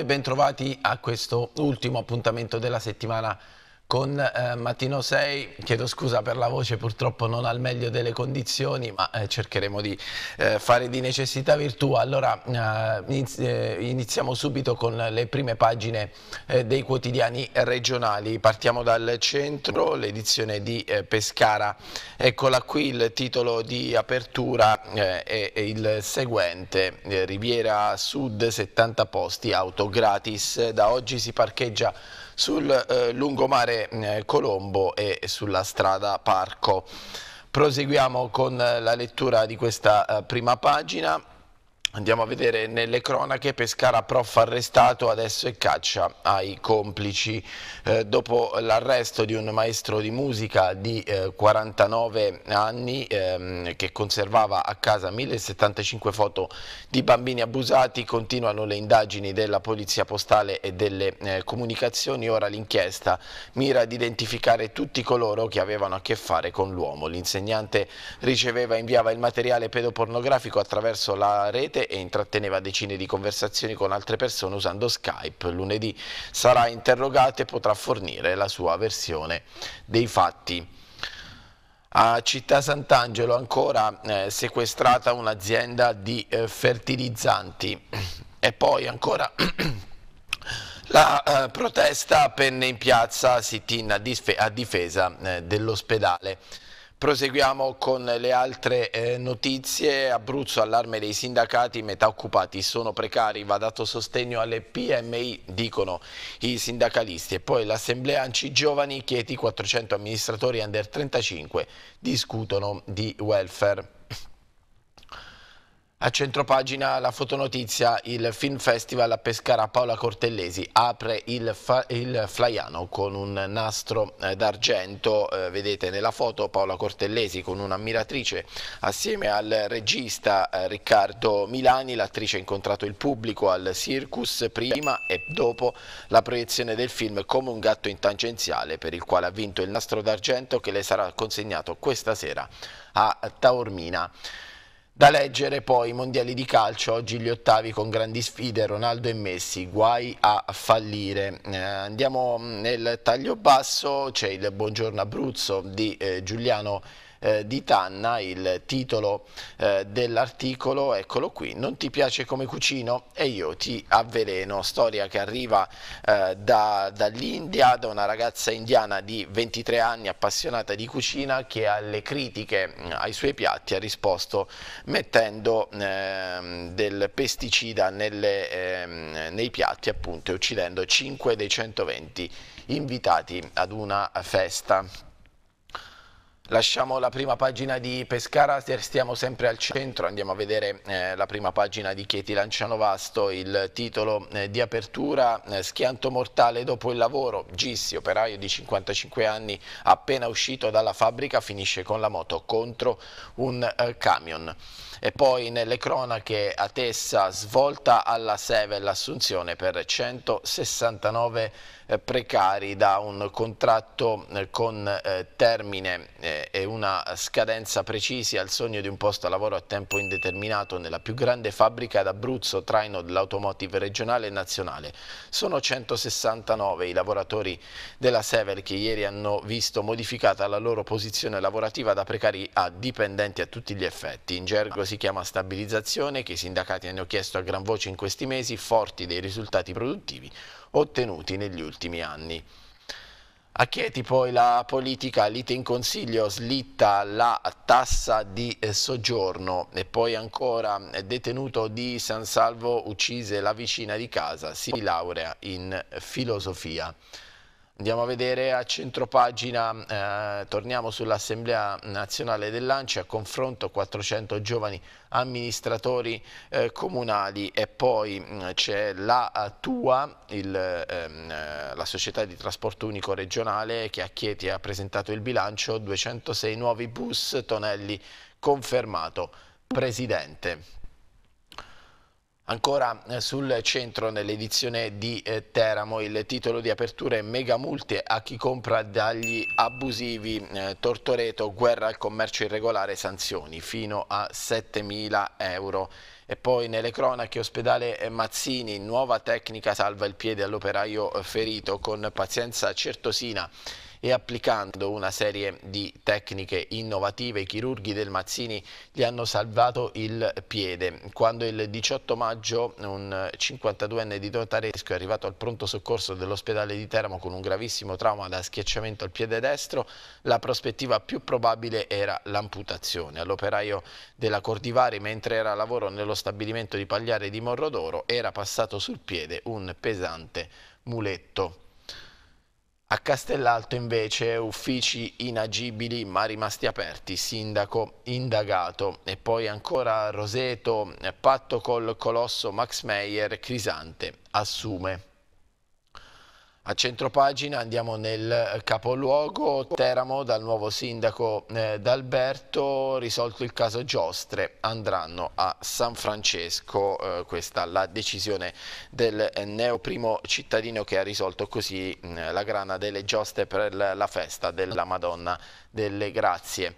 e ben a questo ultimo appuntamento della settimana con eh, Mattino 6, chiedo scusa per la voce, purtroppo non al meglio delle condizioni, ma eh, cercheremo di eh, fare di necessità virtù. Allora eh, eh, iniziamo subito con le prime pagine eh, dei quotidiani regionali. Partiamo dal centro, l'edizione di Pescara. Eccola qui, il titolo di apertura è, il seguente, Riviera Sud 70 posti, auto gratis. Da oggi si parcheggia sul eh, lungomare eh, Colombo e sulla strada Parco. Proseguiamo con eh, la lettura di questa eh, prima pagina. Andiamo a vedere nelle cronache, Pescara prof arrestato, adesso è caccia ai complici. Eh, dopo l'arresto di un maestro di musica di eh, 49 anni ehm, che conservava a casa 1075 foto di bambini abusati, continuano le indagini della Polizia Postale e delle eh, Comunicazioni. Ora l'inchiesta mira ad identificare tutti coloro che avevano a che fare con l'uomo. L'insegnante riceveva e inviava il materiale pedopornografico attraverso la rete dirette e intratteneva decine di conversazioni con altre persone usando Skype. Lunedì sarà interrogato e potrà fornire la sua versione dei fatti. A Città Sant'Angelo ancora eh, sequestrata un'azienda di eh, fertilizzanti e poi ancora la eh, protesta penne in piazza Sitin a, a difesa eh, dell'ospedale. Proseguiamo con le altre eh, notizie. Abruzzo allarme dei sindacati, metà occupati sono precari, va dato sostegno alle PMI, dicono i sindacalisti. E poi l'assemblea Anci Giovani, Chieti, 400 amministratori under 35 discutono di welfare. A centropagina la fotonotizia, il Film Festival a Pescara Paola Cortellesi apre il, il flaiano con un nastro eh, d'argento, eh, vedete nella foto Paola Cortellesi con un'ammiratrice assieme al regista eh, Riccardo Milani, l'attrice ha incontrato il pubblico al Circus prima e dopo la proiezione del film Come un gatto in tangenziale per il quale ha vinto il nastro d'argento che le sarà consegnato questa sera a Taormina. Da leggere poi i mondiali di calcio, oggi gli ottavi con grandi sfide, Ronaldo e Messi, guai a fallire. Eh, andiamo nel taglio basso, c'è il buongiorno Abruzzo di eh, Giuliano eh, di Tanna, il titolo eh, dell'articolo, eccolo qui, non ti piace come cucino e io ti avveleno, storia che arriva eh, da, dall'India, da una ragazza indiana di 23 anni appassionata di cucina che alle critiche mm, ai suoi piatti ha risposto mettendo ehm, del pesticida nelle, ehm, nei piatti appunto e uccidendo 5 dei 120 invitati ad una festa. Lasciamo la prima pagina di Pescara, stiamo sempre al centro, andiamo a vedere eh, la prima pagina di Chieti Vasto, il titolo eh, di apertura, eh, schianto mortale dopo il lavoro, Gissi, operaio di 55 anni, appena uscito dalla fabbrica, finisce con la moto contro un eh, camion. E poi nelle cronache a Tessa svolta alla Seve l'assunzione per 169 eh, precari da un contratto eh, con eh, termine e una scadenza precisi al sogno di un posto a lavoro a tempo indeterminato nella più grande fabbrica d'Abruzzo, traino dell'automotive regionale e nazionale. Sono 169 i lavoratori della Sever che ieri hanno visto modificata la loro posizione lavorativa da precari a dipendenti a tutti gli effetti. In gergo si chiama stabilizzazione che i sindacati hanno chiesto a gran voce in questi mesi, forti dei risultati produttivi ottenuti negli ultimi anni. A Chieti poi la politica lite in consiglio slitta la tassa di eh, soggiorno e poi ancora eh, detenuto di San Salvo uccise la vicina di casa, si laurea in filosofia. Andiamo a vedere a centropagina, eh, torniamo sull'Assemblea Nazionale dell'Anci, a confronto 400 giovani amministratori eh, comunali e poi mm, c'è la TUA, il, ehm, eh, la società di trasporto unico regionale che a Chieti ha presentato il bilancio, 206 nuovi bus, Tonelli confermato presidente. Ancora eh, sul centro nell'edizione di eh, Teramo il titolo di apertura è mega multe a chi compra dagli abusivi eh, Tortoreto, guerra al commercio irregolare, sanzioni fino a 7.000 euro. E poi nelle cronache ospedale Mazzini, nuova tecnica salva il piede all'operaio ferito con pazienza certosina e applicando una serie di tecniche innovative i chirurghi del Mazzini gli hanno salvato il piede. Quando il 18 maggio un 52enne di Tortaresco è arrivato al pronto soccorso dell'ospedale di Teramo con un gravissimo trauma da schiacciamento al piede destro, la prospettiva più probabile era l'amputazione. All'operaio della Cordivari, mentre era a lavoro nello stabilimento di Pagliare di Morrodoro, era passato sul piede un pesante muletto. A Castellalto invece uffici inagibili ma rimasti aperti, sindaco indagato e poi ancora Roseto, patto col colosso Max Meyer, Crisante assume. A centropagina andiamo nel eh, capoluogo, Teramo dal nuovo sindaco eh, D'Alberto, risolto il caso Giostre, andranno a San Francesco, eh, questa la decisione del eh, neo primo cittadino che ha risolto così eh, la grana delle Giostre per la festa della Madonna delle Grazie.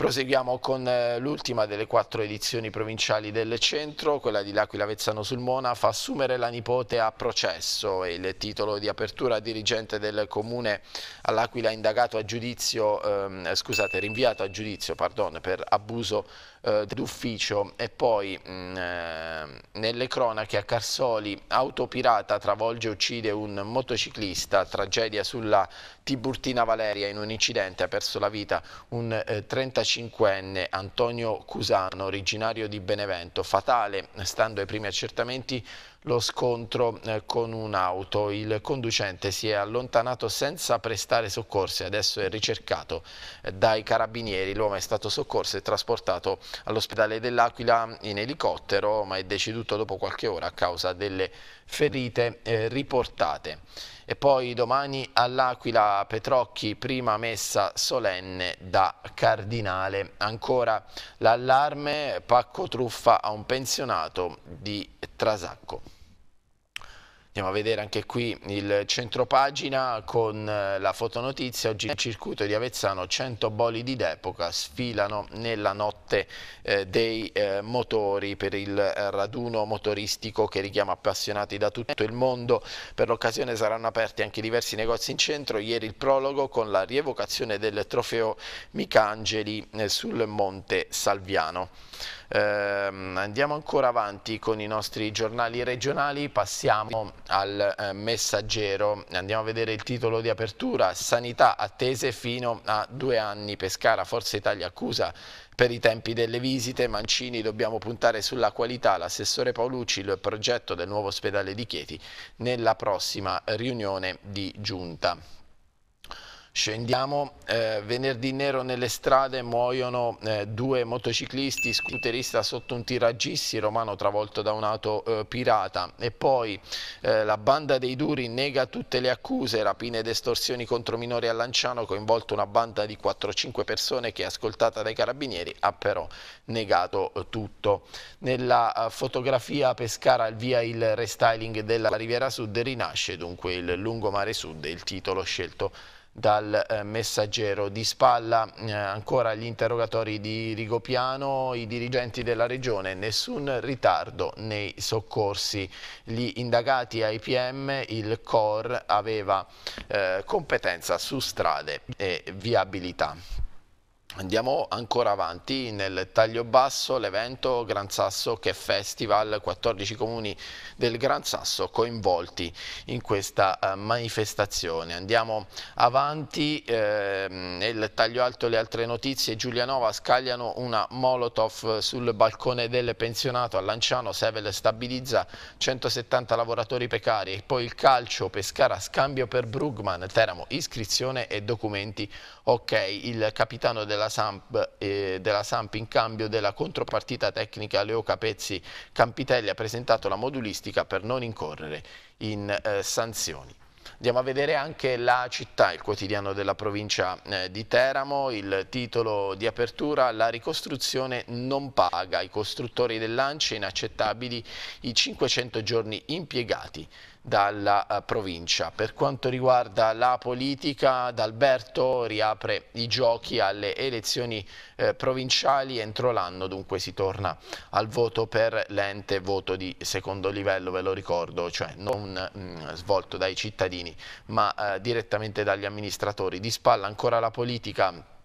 Proseguiamo con eh, l'ultima delle quattro edizioni provinciali del centro, quella di L'Aquila Vezzano sul Mona fa assumere la nipote a processo e il titolo di apertura dirigente del comune all'Aquila indagato a giudizio, ehm, scusate, rinviato a giudizio pardon, per abuso eh, d'ufficio e poi mh, mm, eh, nelle cronache a Carsoli autopirata travolge e uccide un motociclista, tragedia sulla Tiburtina Valeria in un incidente ha perso la vita un eh, 35enne Antonio Cusano originario di Benevento, fatale stando ai primi accertamenti lo scontro eh, con un'auto. Il conducente si è allontanato senza prestare soccorso e adesso è ricercato eh, dai carabinieri. L'uomo è stato soccorso e trasportato all'ospedale dell'Aquila in elicottero, ma è deceduto dopo qualche ora a causa delle ferite eh, riportate. E poi domani all'Aquila Petrocchi, prima messa solenne da Cardinale. Ancora l'allarme, pacco truffa a un pensionato di Trasacco. Andiamo a vedere anche qui il centro pagina con eh, la fotonotizia. Oggi nel circuito di Avezzano 100 bolidi d'epoca sfilano nella notte eh, dei eh, motori per il eh, raduno motoristico che richiama appassionati da tutto il mondo. Per l'occasione saranno aperti anche diversi negozi in centro. Ieri il prologo con la rievocazione del trofeo Micangeli eh, sul Monte Salviano. Ehm, andiamo ancora avanti con i nostri giornali regionali, passiamo al eh, messaggero, andiamo a vedere il titolo di apertura, sanità attese fino a due anni, Pescara, Forza Italia accusa per i tempi delle visite, Mancini dobbiamo puntare sulla qualità, l'assessore Paolucci il progetto del nuovo ospedale di Chieti nella prossima riunione di giunta. Scendiamo, eh, venerdì nero nelle strade muoiono eh, due motociclisti, scooterista sotto un tiraggissi, romano travolto da un'auto eh, pirata e poi eh, la banda dei duri nega tutte le accuse, rapine ed estorsioni contro minori a Lanciano, coinvolto una banda di 4-5 persone che ascoltata dai carabinieri ha però negato eh, tutto. Nella eh, fotografia Pescara al via il restyling della Riviera Sud rinasce dunque il lungomare sud, il titolo scelto dal eh, messaggero. Di spalla eh, ancora gli interrogatori di Rigopiano, i dirigenti della regione, nessun ritardo nei soccorsi. Gli indagati AIPM, il COR aveva eh, competenza su strade e viabilità. Andiamo ancora avanti nel taglio basso, l'evento Gran Sasso che festival, 14 comuni del Gran Sasso coinvolti in questa eh, manifestazione. Andiamo avanti, eh, nel taglio alto le altre notizie, Giulianova scagliano una Molotov sul balcone del pensionato a Lanciano, Sevel stabilizza 170 lavoratori precari e poi il calcio, Pescara scambio per Brugman, Teramo iscrizione e documenti ok il capitano della Samp, eh, della Samp, in cambio della contropartita tecnica Leo Capezzi Campitelli ha presentato la modulistica per non incorrere in eh, sanzioni. Andiamo a vedere anche la città, il quotidiano della provincia eh, di Teramo, il titolo di apertura, la ricostruzione non paga, i costruttori del dell'Ance inaccettabili i 500 giorni impiegati dalla eh, provincia. Per quanto riguarda la politica, D'Alberto riapre i giochi alle elezioni eh, provinciali entro l'anno, dunque si torna al voto per l'ente voto di secondo livello, ve lo ricordo, cioè non mh, mm, svolto dai cittadini ma eh, direttamente dagli amministratori. Di spalla ancora la politica.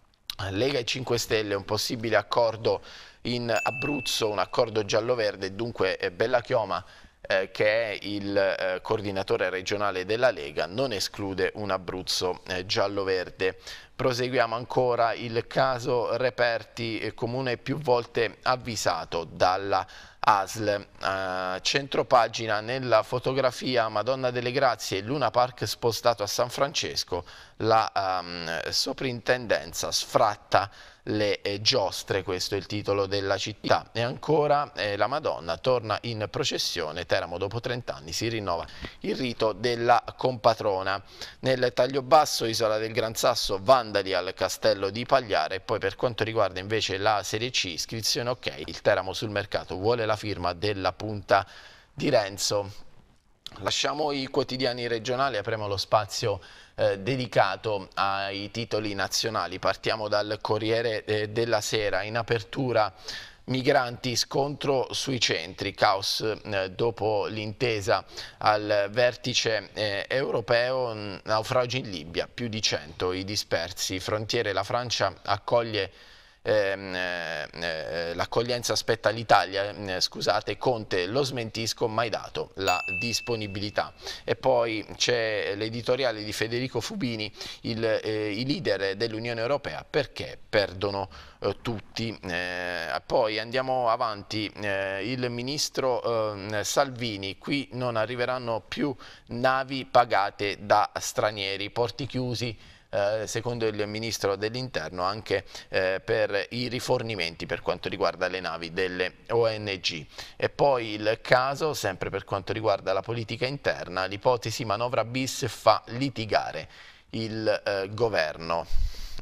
Lega e 5 Stelle, un possibile accordo in Abruzzo, un accordo giallo-verde, dunque eh, bella chioma eh, che è il eh, coordinatore regionale della Lega, non esclude un Abruzzo eh, giallo-verde. Proseguiamo ancora il caso Reperti, eh, comune più volte avvisato dalla ASL. Uh, eh, centropagina nella fotografia Madonna delle Grazie, e Luna Park spostato a San Francesco, la um, soprintendenza sfratta le eh, giostre, questo è il titolo della città. E ancora eh, la Madonna torna in processione, Teramo dopo 30 anni si rinnova il rito della compatrona. Nel taglio basso, Isola del Gran Sasso, Vandali al Castello di Pagliare e poi per quanto riguarda invece la Serie C, iscrizione ok, il Teramo sul mercato vuole la firma della punta di Renzo. Lasciamo i quotidiani regionali, apriamo lo spazio eh, dedicato ai titoli nazionali. Partiamo dal Corriere eh, della Sera. In apertura migranti, scontro sui centri, caos eh, dopo l'intesa al vertice eh, europeo, mm, naufragi in Libia, più di 100 i dispersi, frontiere la Francia accoglie Ehm, eh, eh, l'accoglienza spetta all'Italia, mm, eh, scusate, Conte lo smentisco, mai dato la disponibilità. E poi c'è l'editoriale di Federico Fubini, il, eh, i leader dell'Unione Europea perché perdono eh, tutti. Eh, poi andiamo avanti, il ministro ehm, Salvini, qui non arriveranno più navi pagate da stranieri, porti chiusi, eh, secondo il Ministro dell'Interno anche eh, per i rifornimenti per quanto riguarda le navi delle ONG. E poi il caso, sempre per quanto riguarda la politica interna, l'ipotesi manovra bis fa litigare il eh, governo.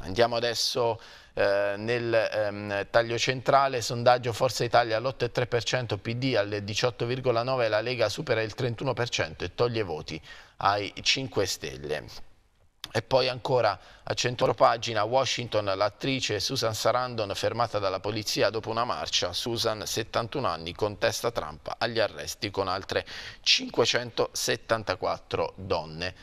Andiamo adesso eh, nel ehm, taglio centrale, sondaggio Forza Italia all'8,3%, PD al 18,9%, la Lega supera il 31% e toglie voti ai 5 Stelle. E poi ancora a centro pagina Washington, l'attrice Susan Sarandon fermata dalla polizia dopo una marcia. Susan, 71 anni, contesta Trump agli arresti con altre 574 donne.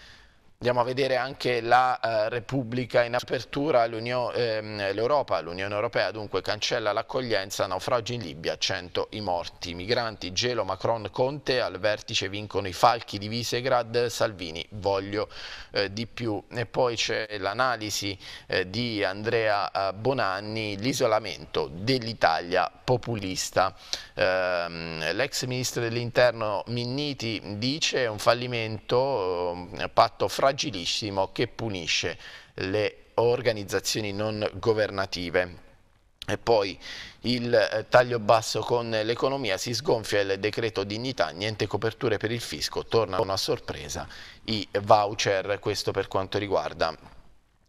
Andiamo a vedere anche la eh, Repubblica in apertura, ehm, l'Europa, ehm, l'Unione Europea dunque cancella l'accoglienza, naufragi in Libia, 100 i morti, migranti, gelo, Macron, Conte, al vertice vincono i falchi di Visegrad, Salvini, voglio eh, di più. E poi c'è l'analisi eh, di Andrea eh, Bonanni, l'isolamento dell'Italia populista. Ehm, l'ex ministro dell'interno Minniti dice un fallimento, ehm, patto fra fragilissimo che punisce le organizzazioni non governative. E poi il eh, taglio basso con l'economia, si sgonfia il decreto dignità, niente coperture per il fisco, torna a sorpresa i voucher, questo per quanto riguarda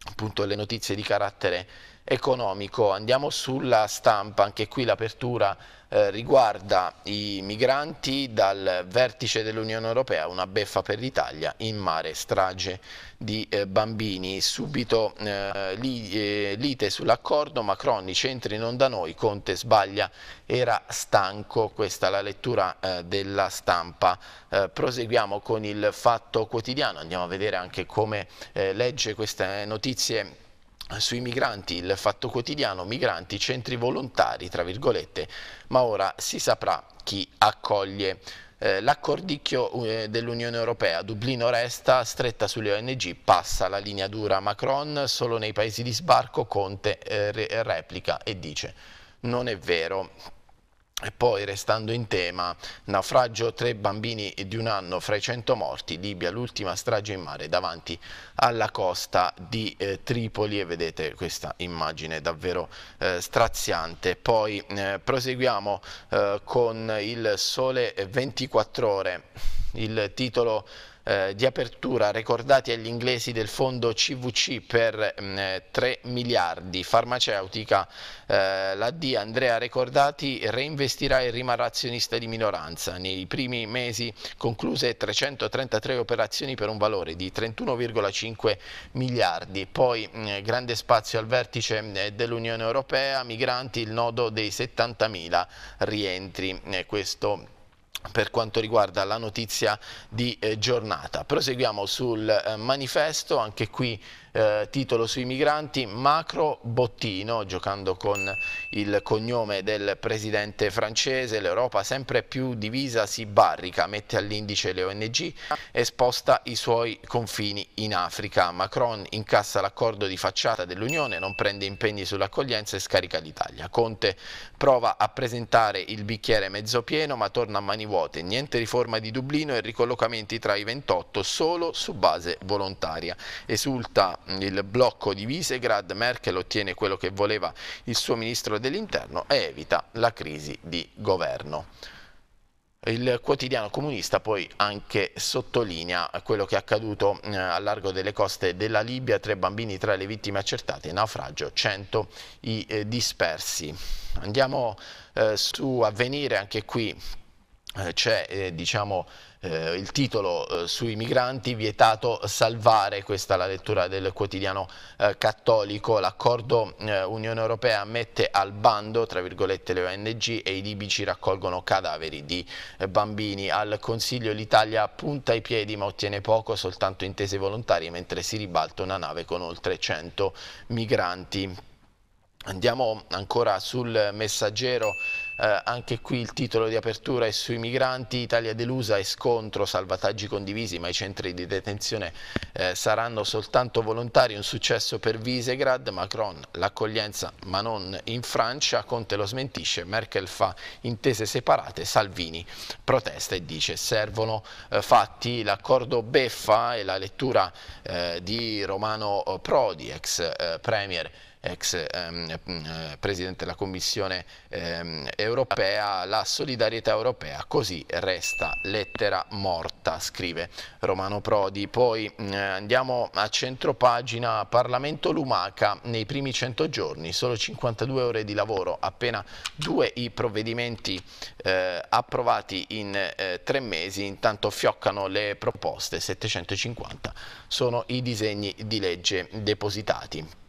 appunto le notizie di carattere economico. Andiamo sulla stampa, anche qui l'apertura eh, riguarda i migranti dal vertice dell'Unione Europea, una beffa per l'Italia, in mare strage di eh, bambini. Subito eh, li, eh, lite sull'accordo, Macron i centri non da noi, Conte sbaglia, era stanco, questa è la lettura eh, della stampa. Eh, proseguiamo con il fatto quotidiano, andiamo a vedere anche come legge queste notizie sui migranti, il fatto quotidiano, migranti, centri volontari, tra virgolette, ma ora si saprà chi accoglie. Eh, l'accordicchio eh, dell'Unione Europea, Dublino resta stretta sulle ONG, passa la linea dura Macron, solo nei paesi di sbarco Conte eh, replica e dice non è vero. E poi, restando in tema, naufragio tre bambini di un anno fra i 100 morti, Libia, l'ultima strage in mare davanti alla costa di eh, Tripoli e vedete questa immagine davvero eh, straziante. Poi eh, proseguiamo eh, con il sole 24 ore, il titolo eh, di apertura ricordati agli inglesi del fondo CVC per mh, mm, 3 miliardi. Farmaceutica, eh, la D Andrea Ricordati reinvestirà e rimarrà azionista di minoranza. Nei primi mesi concluse 333 operazioni per un valore di 31,5 miliardi. Poi mh, mm, grande spazio al vertice mm, dell'Unione Europea, migranti il nodo dei 70 mila rientri. Eh, questo per quanto riguarda la notizia di eh, giornata. Proseguiamo sul eh, manifesto, anche qui eh, titolo sui migranti, Macro Bottino, giocando con il cognome del presidente francese, l'Europa sempre più divisa si barrica, mette all'indice le ONG e sposta i suoi confini in Africa. Macron incassa l'accordo di facciata dell'Unione, non prende impegni sull'accoglienza e scarica l'Italia. Conte prova a presentare il bicchiere mezzo pieno ma torna a mani vuote, niente riforma di Dublino e ricollocamenti tra i 28 solo su base volontaria. Esulta il blocco di Visegrad, Merkel ottiene quello che voleva il suo ministro dell'interno e evita la crisi di governo. Il quotidiano comunista poi anche sottolinea quello che è accaduto eh, a largo delle coste della Libia, tre bambini tra le vittime accertate, naufragio, 100 i eh, dispersi. Andiamo eh, su Avvenire, anche qui eh, c'è eh, diciamo eh, il titolo eh, sui migranti, vietato salvare, questa è la lettura del quotidiano eh, cattolico, l'accordo eh, Unione Europea mette al bando, tra virgolette, le ONG e i libici raccolgono cadaveri di eh, bambini. Al Consiglio l'Italia punta i piedi ma ottiene poco, soltanto intese volontarie, mentre si ribalta una nave con oltre 100 migranti. Andiamo ancora sul messaggero, eh, anche qui il titolo di apertura è sui migranti, Italia delusa e scontro, salvataggi condivisi, ma i centri di detenzione eh, saranno soltanto volontari, un successo per Visegrad, Macron l'accoglienza ma non in Francia, Conte lo smentisce, Merkel fa intese separate, Salvini protesta e dice servono eh, fatti, l'accordo beffa e la lettura eh, di Romano eh, Prodi, ex eh, premier ex ehm, eh, Presidente della Commissione ehm, europea, la solidarietà europea così resta lettera morta, scrive Romano Prodi. Poi eh, andiamo a centropagina, Parlamento Lumaca, nei primi 100 giorni, solo 52 ore di lavoro, appena due i provvedimenti eh, approvati in eh, tre mesi, intanto fioccano le proposte, 750 sono i disegni di legge depositati.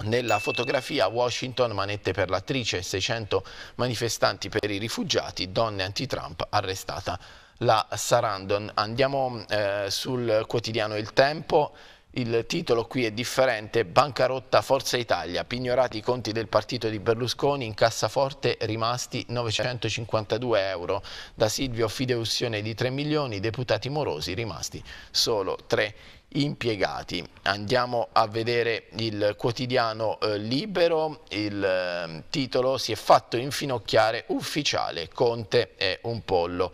Nella fotografia Washington, manette per l'attrice, 600 manifestanti per i rifugiati, donne anti-Trump arrestata la Sarandon. Andiamo eh, sul quotidiano Il Tempo. Il titolo qui è differente, Bancarotta Forza Italia, pignorati i conti del partito di Berlusconi, in cassaforte rimasti 952 euro, da Silvio Fideussione di 3 milioni, deputati morosi rimasti solo 3 milioni impiegati. Andiamo a vedere il quotidiano eh, libero, il eh, titolo si è fatto infinocchiare ufficiale, Conte è un pollo.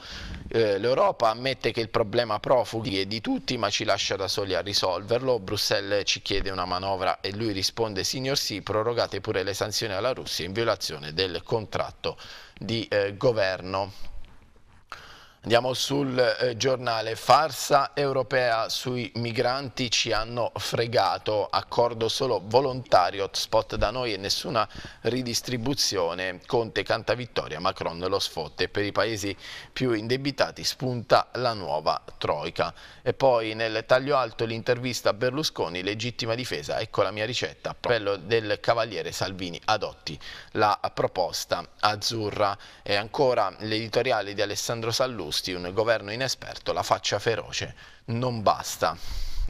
Eh, L'Europa ammette che il problema profughi è di tutti ma ci lascia da soli a risolverlo, Bruxelles ci chiede una manovra e lui risponde signor sì, prorogate pure le sanzioni alla Russia in violazione del contratto di eh, governo. Andiamo sul eh, giornale. Farsa europea sui migranti ci hanno fregato. Accordo solo volontario, spot da noi e nessuna ridistribuzione. Conte canta vittoria, Macron lo sfotte. Per i paesi più indebitati spunta la nuova troica. E poi nel taglio alto l'intervista a Berlusconi, legittima difesa, ecco la mia ricetta. Appello del cavaliere Salvini, adotti la proposta azzurra. E ancora l'editoriale di Alessandro Sallusti Giusti, un governo inesperto, la faccia feroce non basta.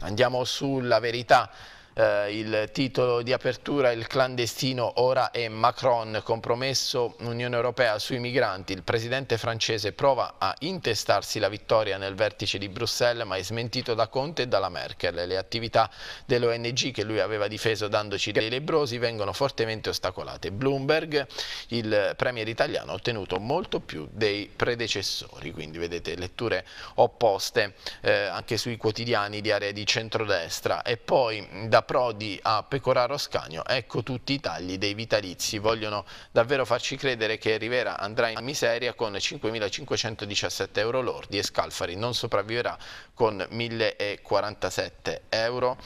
Andiamo sulla verità eh, il titolo di apertura Il clandestino ora è Macron, compromesso Unione Europea sui migranti. Il presidente francese prova a intestarsi la vittoria nel vertice di Bruxelles, ma è smentito da Conte e dalla Merkel. Le attività dell'ONG che lui aveva difeso dandoci dei lebrosi vengono fortemente ostacolate. Bloomberg, il premier italiano, ha ottenuto molto più dei predecessori, quindi vedete letture opposte eh, anche sui quotidiani di area di centrodestra. E poi da Prodi a Pecoraro Scagno, ecco tutti i tagli dei vitalizi. Vogliono davvero farci credere che Rivera andrà in miseria con 5.517 euro lordi e Scalfari non sopravviverà con 1.047 euro.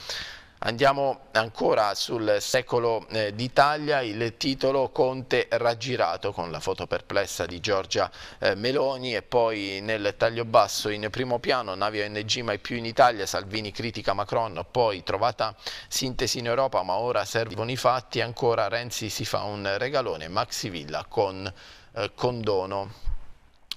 Andiamo ancora sul secolo eh, d'Italia, il titolo Conte raggirato con la foto perplessa di Giorgia eh, Meloni e poi nel taglio basso in primo piano, navi ONG mai più in Italia, Salvini critica Macron, poi trovata sintesi in Europa ma ora servono i fatti, ancora Renzi si fa un regalone, Maxi Villa con eh, condono.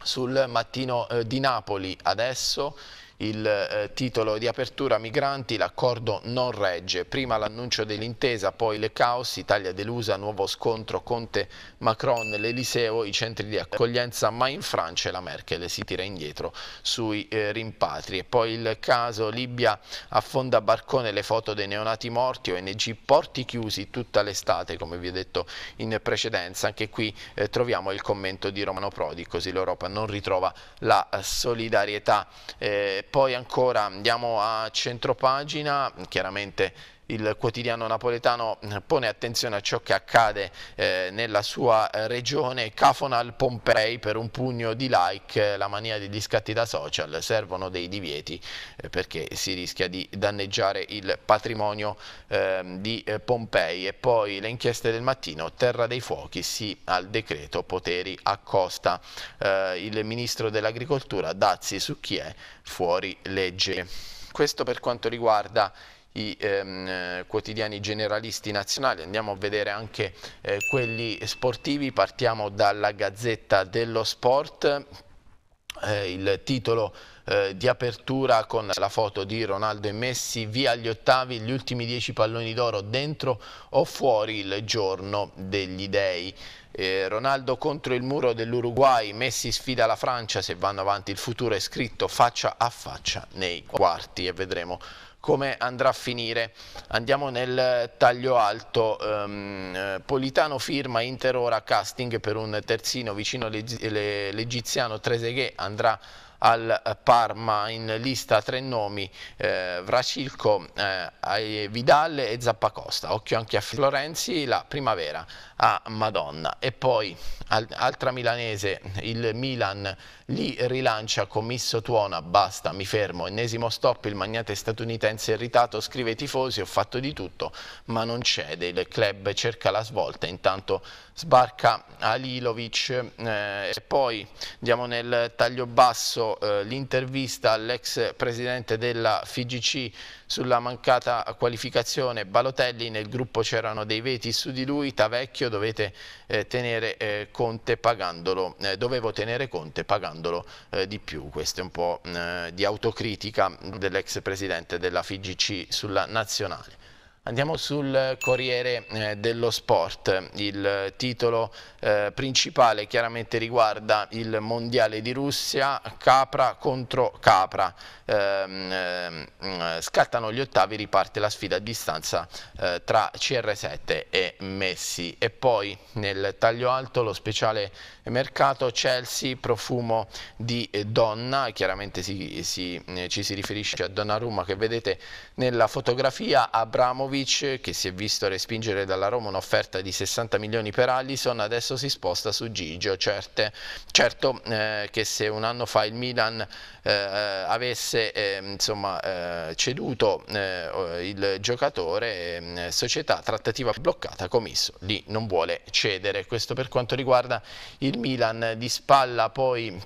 Sul mattino di Napoli adesso il eh, titolo di apertura migranti, l'accordo non regge. Prima l'annuncio dell'intesa, poi le caos, Italia delusa, nuovo scontro Conte-Macron, l'Eliseo, i centri di accoglienza, ma in Francia la Merkel si tira indietro sui eh, rimpatri. E poi il caso Libia affonda barcone le foto dei neonati morti, ONG porti chiusi tutta l'estate, come vi ho detto in precedenza. Anche qui eh, troviamo il commento di Romano Prodi, così l'Europa non ritrova la eh, solidarietà eh, poi ancora andiamo a centropagina, chiaramente il quotidiano napoletano pone attenzione a ciò che accade eh, nella sua eh, regione, cafona al Pompei per un pugno di like, eh, la mania degli scatti da social, servono dei divieti eh, perché si rischia di danneggiare il patrimonio ehm, eh, di Pompei e poi le inchieste del mattino, terra dei fuochi, sì al decreto, poteri a costa, eh, il ministro dell'agricoltura Dazzi su chi è fuori legge. Questo per quanto riguarda i ehm, quotidiani generalisti nazionali, andiamo a vedere anche eh, quelli sportivi, partiamo dalla Gazzetta dello Sport, eh, il titolo eh, di apertura con la foto di Ronaldo e Messi via agli ottavi gli ultimi dieci palloni d'oro dentro o fuori il giorno degli dei eh, Ronaldo contro il muro dell'Uruguay Messi sfida la Francia se vanno avanti il futuro è scritto faccia a faccia nei quarti e vedremo come andrà a finire. Andiamo nel taglio alto, ehm, eh, Politano firma Interora casting per un terzino vicino all'egiziano Treseghe, andrà al Parma in lista tre nomi eh, Vracilco, eh, Vidal e Zappacosta occhio anche a Florenzi la primavera a Madonna. E poi, al, altra milanese, il Milan li rilancia commisso tuona, basta, mi fermo, ennesimo stop, il magnate statunitense irritato scrive ai tifosi, ho fatto di tutto, ma non cede, il club cerca la svolta, intanto sbarca Alilovic eh, e poi andiamo nel taglio basso eh, l'intervista all'ex presidente della FIGC sulla mancata qualificazione Balotelli, nel gruppo c'erano dei veti su di lui, Tavecchio dovete eh, tenere eh, Conte pagandolo, eh, dovevo tenere Conte pagandolo eh, di più, questo è un po' eh, di autocritica dell'ex presidente della FIGC sulla nazionale. Andiamo sul Corriere eh, dello Sport, il titolo eh, principale chiaramente riguarda il Mondiale di Russia, Capra contro Capra, ehm, ehm, scattano gli ottavi, riparte la sfida a distanza eh, tra CR7 e Messi e poi nel taglio alto lo speciale mercato Chelsea profumo di eh, donna chiaramente si, si, eh, ci si riferisce a Donnarumma che vedete nella fotografia Abramovic che si è visto respingere dalla Roma un'offerta di 60 milioni per Allison adesso si sposta su Gigio certe, certo eh, che se un anno fa il Milan eh, eh avesse ehm, eh, insomma, ceduto il giocatore ehm, società trattativa bloccata Comisso lì non vuole cedere questo per quanto riguarda il il Milan di spalla poi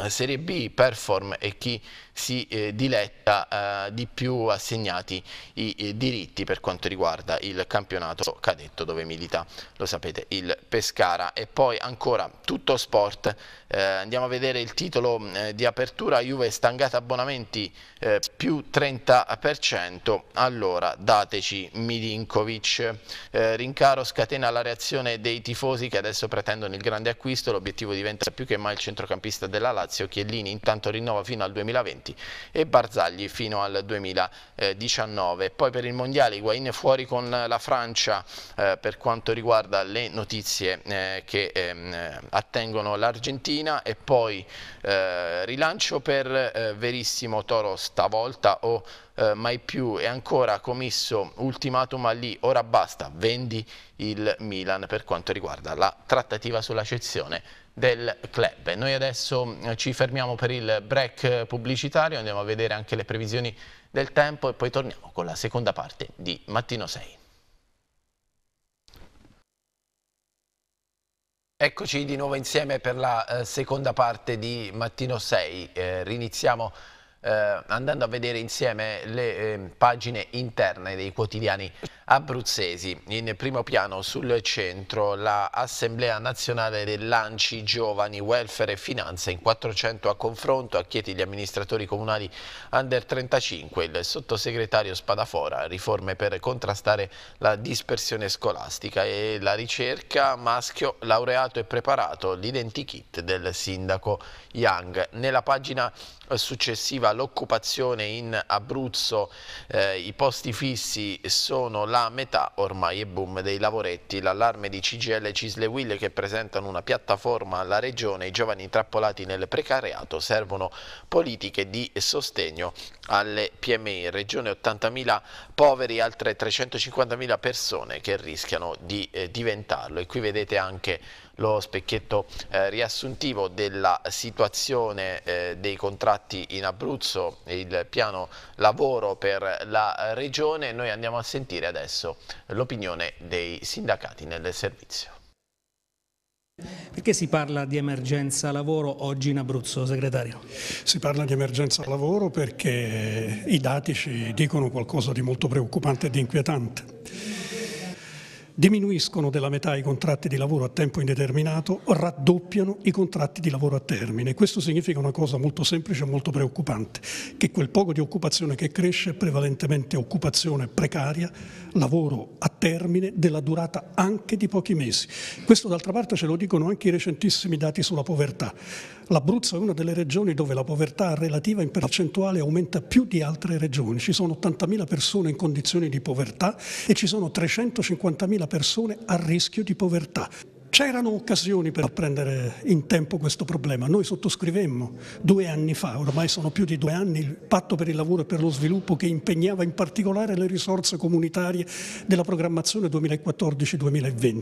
eh, Serie B, Perform e chi si eh, diletta eh, di più assegnati i, i, diritti per quanto riguarda il campionato cadetto dove milita, lo sapete, il Pescara. E poi ancora tutto sport, eh, andiamo a vedere il titolo eh, di apertura, Juve stangata abbonamenti eh, più 30%, allora dateci Milinkovic. Eh, rincaro scatena la reazione dei tifosi che adesso pretendono il grande acquisto, l'obiettivo diventa più che mai il centrocampista della Lazio, Chiellini intanto rinnova fino al 2020 2020 e Barzagli fino al 2019. Poi per il Mondiale Higuain fuori con la Francia eh, per quanto riguarda le notizie eh, che ehm, attengono l'Argentina e poi eh, rilancio per eh, Verissimo Toro stavolta o eh, mai più e ancora commisso ultimatum a lì, ora basta, vendi il Milan per quanto riguarda la trattativa sulla cezione del club. Noi adesso eh, ci fermiamo per il break eh, pubblicitario, andiamo a vedere anche le previsioni del tempo e poi torniamo con la seconda parte di Mattino 6. Eccoci di nuovo insieme per la eh, seconda parte di Mattino 6. Eh, riniziamo eh, andando a vedere insieme le eh, pagine interne dei quotidiani abruzzesi. In primo piano sul centro l'Assemblea la Nazionale dell'Anci Giovani, Welfare e Finanza in 400 a confronto a Chieti gli amministratori comunali under 35, il sottosegretario Spadafora, riforme per contrastare la dispersione scolastica e la ricerca, maschio laureato e preparato, l'identikit del sindaco Young. Nella pagina successiva l'occupazione in Abruzzo, eh, i posti fissi sono la metà ormai e boom dei lavoretti, l'allarme di CGL e Cisle Will che presentano una piattaforma alla regione, i giovani intrappolati nel precariato servono politiche di sostegno alle PMI, regione 80.000 poveri, altre 350.000 persone che rischiano di eh, diventarlo e qui vedete anche lo specchietto eh, riassuntivo della situazione eh, dei contratti in Abruzzo e il piano lavoro per la regione. Noi andiamo a sentire adesso l'opinione dei sindacati nel servizio. Perché si parla di emergenza lavoro oggi in Abruzzo, segretario? Si parla di emergenza lavoro perché i dati ci dicono qualcosa di molto preoccupante e di inquietante diminuiscono della metà i contratti di lavoro a tempo indeterminato, raddoppiano i contratti di lavoro a termine. Questo significa una cosa molto semplice e molto preoccupante, che quel poco di occupazione che cresce è prevalentemente occupazione precaria, lavoro a termine della durata anche di pochi mesi. Questo d'altra parte ce lo dicono anche i recentissimi dati sulla povertà. L'Abruzzo è una delle regioni dove la povertà relativa in percentuale aumenta più di altre regioni. Ci sono 80.000 persone in condizioni di povertà e ci sono 350.000 persone a rischio di povertà. C'erano occasioni per prendere in tempo questo problema. Noi sottoscrivemmo due anni fa, ormai sono più di due anni, il patto per il lavoro e per lo sviluppo che impegnava in particolare le risorse comunitarie della programmazione 2014-2020.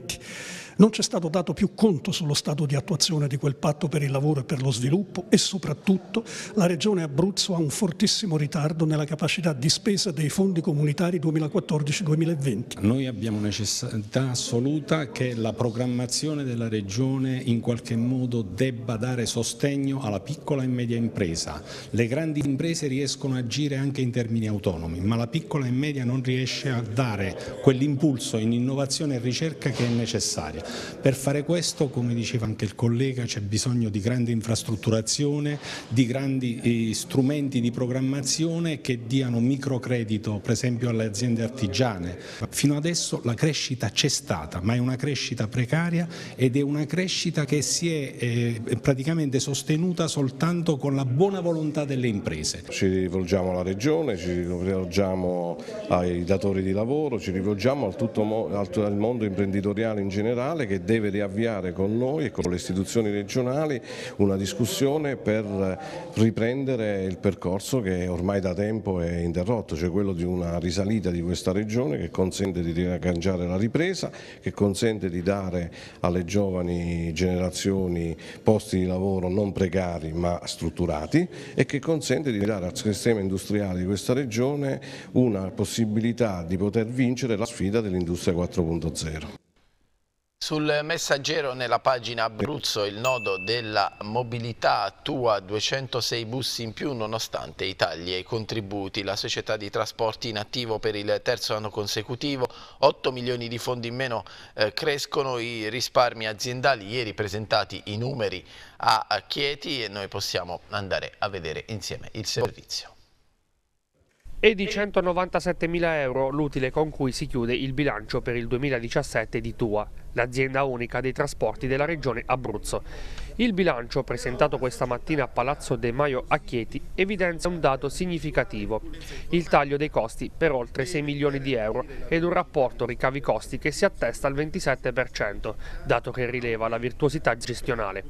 Non c'è stato dato più conto sullo stato di attuazione di quel patto per il lavoro e per lo sviluppo e soprattutto la Regione Abruzzo ha un fortissimo ritardo nella capacità di spesa dei fondi comunitari 2014-2020. Noi abbiamo necessità assoluta che la programmazione della Regione in qualche modo debba dare sostegno alla piccola e media impresa. Le grandi imprese riescono a agire anche in termini autonomi, ma la piccola e media non riesce a dare quell'impulso in innovazione e ricerca che è necessaria. Per fare questo, come diceva anche il collega, c'è bisogno di grande infrastrutturazione, di grandi eh, strumenti di programmazione che diano microcredito per esempio alle aziende artigiane. Fino adesso la crescita c'è stata, ma è una crescita precaria ed è una crescita che si è eh, praticamente sostenuta soltanto con la buona volontà delle imprese. Ci rivolgiamo alla Regione, ci rivolgiamo ai datori di lavoro, ci rivolgiamo al, tutto, al mondo imprenditoriale in generale regionale che deve riavviare con noi e con le istituzioni regionali una discussione per riprendere il percorso che ormai da tempo è interrotto, cioè quello di una risalita di questa regione che consente di riagganciare la ripresa, che consente di dare alle giovani generazioni posti di lavoro non precari ma strutturati e che consente di dare al sistema industriale di questa regione una possibilità di poter vincere la sfida dell'industria 4.0. Sul messaggero nella pagina Abruzzo il nodo della mobilità attua 206 bus in più nonostante i tagli e i contributi. La società di trasporti in attivo per il terzo anno consecutivo, 8 milioni di fondi in meno eh, crescono i risparmi aziendali. Ieri presentati i numeri a Chieti e noi possiamo andare a vedere insieme il servizio e di 197 mila euro l'utile con cui si chiude il bilancio per il 2017 di Tua l'azienda unica dei trasporti della regione Abruzzo. Il bilancio presentato questa mattina a Palazzo De Maio a Chieti evidenzia un dato significativo, il taglio dei costi per oltre 6 milioni di euro ed un rapporto ricavi costi che si attesta al 27%, dato che rileva la virtuosità gestionale.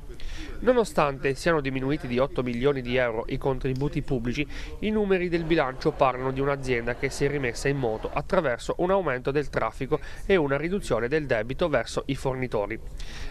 Nonostante siano diminuiti di 8 milioni di euro i contributi pubblici, i numeri del bilancio parlano di un'azienda che si è rimessa in moto attraverso un aumento del traffico e una riduzione del debito verso verso i fornitori.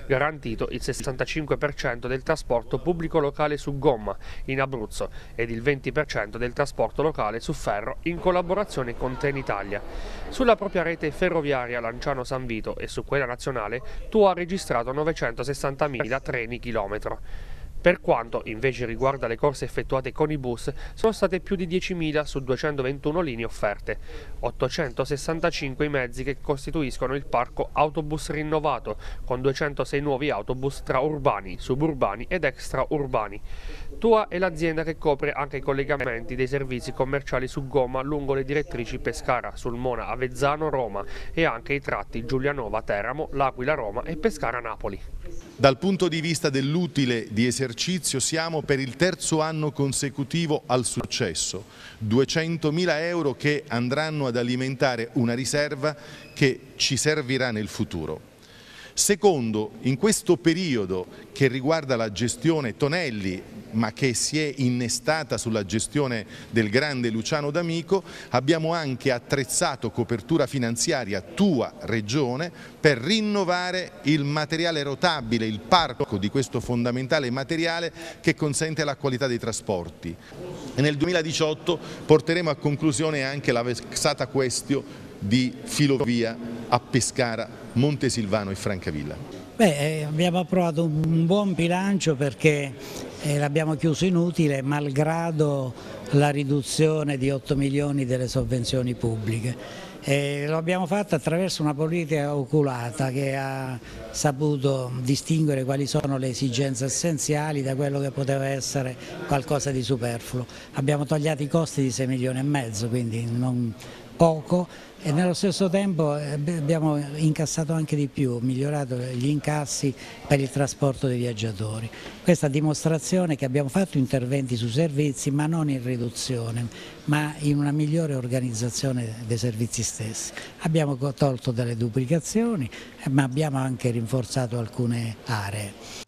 Garantito il 65% del trasporto pubblico locale su gomma in Abruzzo ed il 20% del trasporto locale su ferro in collaborazione con Trenitalia. Sulla propria rete ferroviaria Lanciano-San Vito e su quella nazionale TUA ha registrato 960.000 treni chilometro. Per quanto invece riguarda le corse effettuate con i bus, sono state più di 10.000 su 221 linee offerte, 865 i mezzi che costituiscono il parco autobus rinnovato, con 206 nuovi autobus tra urbani, suburbani ed extraurbani. Tua è l'azienda che copre anche i collegamenti dei servizi commerciali su gomma lungo le direttrici Pescara, Sulmona, Avezzano, Roma e anche i tratti Giulianova, Teramo, L'Aquila, Roma e Pescara, Napoli. Dal punto di vista dell'utile di esercizio siamo per il terzo anno consecutivo al successo, 200.000 euro che andranno ad alimentare una riserva che ci servirà nel futuro. Secondo, in questo periodo che riguarda la gestione Tonelli, ma che si è innestata sulla gestione del grande Luciano D'Amico, abbiamo anche attrezzato copertura finanziaria tua regione per rinnovare il materiale rotabile, il parco di questo fondamentale materiale che consente la qualità dei trasporti. E nel 2018 porteremo a conclusione anche la vexata questio di Filovia a Pescara Montesilvano e Francavilla? Beh, eh, abbiamo approvato un buon bilancio perché eh, l'abbiamo chiuso inutile malgrado la riduzione di 8 milioni delle sovvenzioni pubbliche. E eh, lo abbiamo fatto attraverso una politica oculata che ha saputo distinguere quali sono le esigenze essenziali da quello che poteva essere qualcosa di superfluo. Abbiamo tagliato i costi di 6 milioni e mezzo, quindi non, poco e nello stesso tempo eh, abbiamo incassato anche di più, migliorato gli incassi per il trasporto dei viaggiatori. Questa dimostrazione che abbiamo fatto interventi su servizi ma non in riduzione, ma in una migliore organizzazione dei servizi stessi. Abbiamo tolto delle duplicazioni eh, ma abbiamo anche rinforzato alcune aree.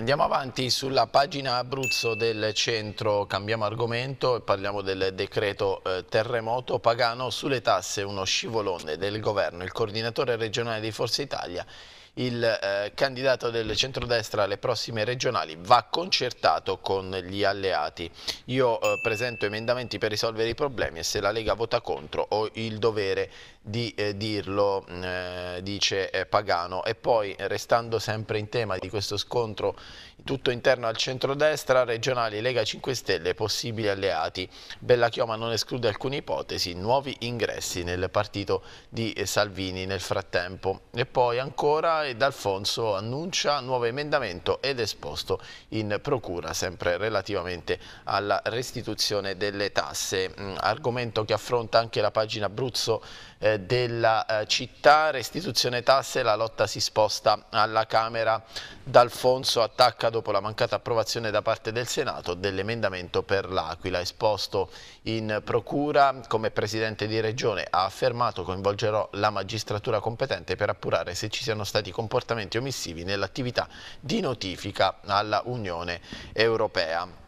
Andiamo avanti sulla pagina Abruzzo del centro, cambiamo argomento e parliamo del decreto eh, terremoto pagano sulle tasse, uno scivolone del governo. Il coordinatore regionale di Forza Italia il eh, candidato del centrodestra alle prossime regionali va concertato con gli alleati. Io eh, presento emendamenti per risolvere i problemi e se la Lega vota contro ho il dovere di eh, dirlo, mm, eh, dice eh, Pagano. E poi, restando sempre in tema di questo scontro tutto interno al centrodestra, regionali Lega 5 Stelle, possibili alleati. Bella Chioma non esclude alcune ipotesi, nuovi ingressi nel partito di eh, Salvini nel frattempo. E poi ancora eh, D'Alfonso annuncia nuovo emendamento ed esposto in procura, sempre relativamente alla restituzione delle tasse. Mm, argomento che affronta anche la pagina Abruzzo eh, della eh, città, restituzione tasse, la lotta si sposta alla Camera. D'Alfonso attacca dopo la mancata approvazione da parte del Senato dell'emendamento per l'Aquila, esposto in procura come presidente di regione ha affermato coinvolgerò la magistratura competente per appurare se ci siano stati comportamenti omissivi nell'attività di notifica alla Unione Europea.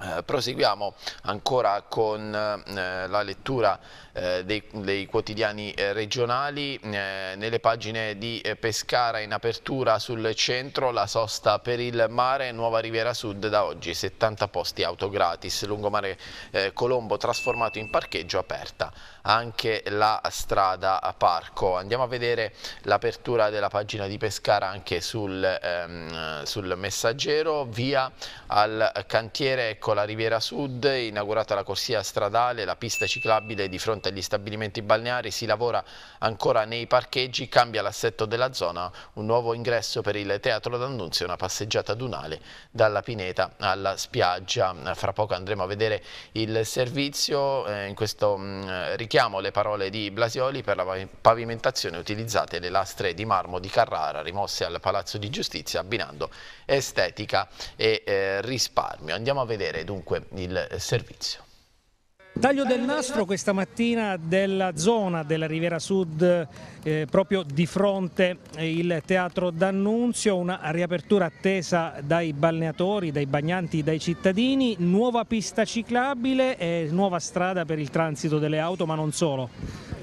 Eh, proseguiamo ancora con eh, la lettura eh, dei, dei, quotidiani eh, regionali. Eh, nelle pagine di Pescara in apertura sul centro la sosta per il mare Nuova Riviera Sud da oggi 70 posti auto gratis. Lungomare Colombo trasformato in parcheggio aperta anche la strada a parco. Andiamo a vedere l'apertura della pagina di Pescara anche sul, ehm, sul messaggero. Via al cantiere ecco la Riviera Sud, inaugurata la corsia stradale, la pista ciclabile di fronte e gli stabilimenti balneari, si lavora ancora nei parcheggi, cambia l'assetto della zona, un nuovo ingresso per il Teatro d'Annunzio, una passeggiata dunale dalla Pineta alla spiaggia. Fra poco andremo a vedere il servizio, eh, in questo mm, richiamo le parole di Blasioli per la pavimentazione utilizzate le lastre di marmo di Carrara rimosse al Palazzo di Giustizia abbinando estetica e eh, risparmio. Andiamo a vedere dunque il servizio. Taglio del nastro questa mattina della zona della Riviera Sud, eh, proprio di fronte eh, il teatro d'Annunzio, una riapertura attesa dai balneatori, dai bagnanti, dai cittadini, nuova pista ciclabile e nuova strada per il transito delle auto, ma non solo.